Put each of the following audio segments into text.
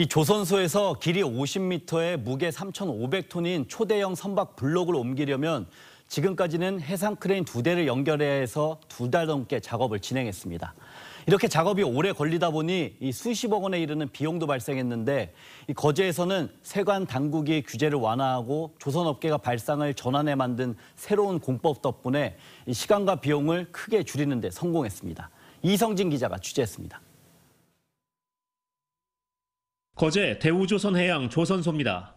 이 조선소에서 길이 50m에 무게 3,500톤인 초대형 선박 블록을 옮기려면 지금까지는 해상 크레인 두 대를 연결해서 두 달 넘게 작업을 진행했습니다. 이렇게 작업이 오래 걸리다 보니 이 수십억 원에 이르는 비용도 발생했는데 이 거제에서는 세관 당국이 규제를 완화하고 조선업계가 발상을 전환해 만든 새로운 공법 덕분에 이 시간과 비용을 크게 줄이는 데 성공했습니다. 이성진 기자가 취재했습니다. 거제 대우조선해양 조선소입니다.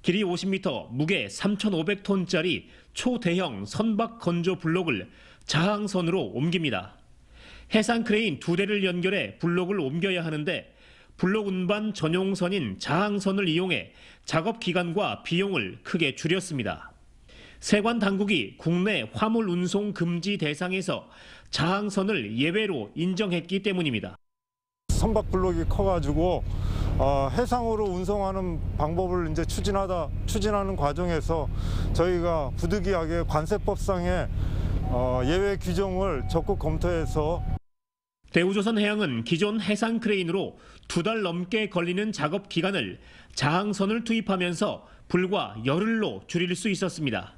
길이 50m, 무게 3,500톤짜리 초대형 선박 건조 블록을 자항선으로 옮깁니다. 해상 크레인 두 대를 연결해 블록을 옮겨야 하는데 블록 운반 전용선인 자항선을 이용해 작업 기간과 비용을 크게 줄였습니다. 세관 당국이 국내 화물 운송 금지 대상에서 자항선을 예외로 인정했기 때문입니다. 선박 블록이 커가지고 어, 해상으로 운송하는 방법을 이제 추진하다 추진하는 과정에서 저희가 부득이하게 관세법상의 어, 예외 규정을 적극 검토해서 대우조선 해양은 기존 해상 크레인으로 두 달 넘게 걸리는 작업 기간을 자항선을 투입하면서 불과 열흘로 줄일 수 있었습니다.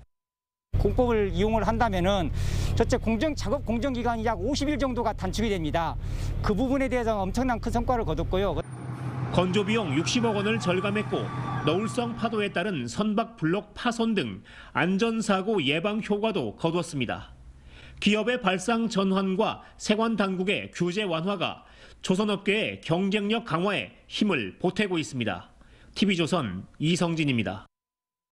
공법을 이용을 한다면은 첫째 공정 작업 공정 기간이 약 50일 정도가 단축이 됩니다. 그 부분에 대해서 엄청난 큰 성과를 거뒀고요. 건조 비용 60억 원을 절감했고 너울성 파도에 따른 선박 블록 파손 등 안전사고 예방 효과도 거뒀습니다. 기업의 발상 전환과 세관 당국의 규제 완화가 조선업계의 경쟁력 강화에 힘을 보태고 있습니다. TV조선 이성진입니다.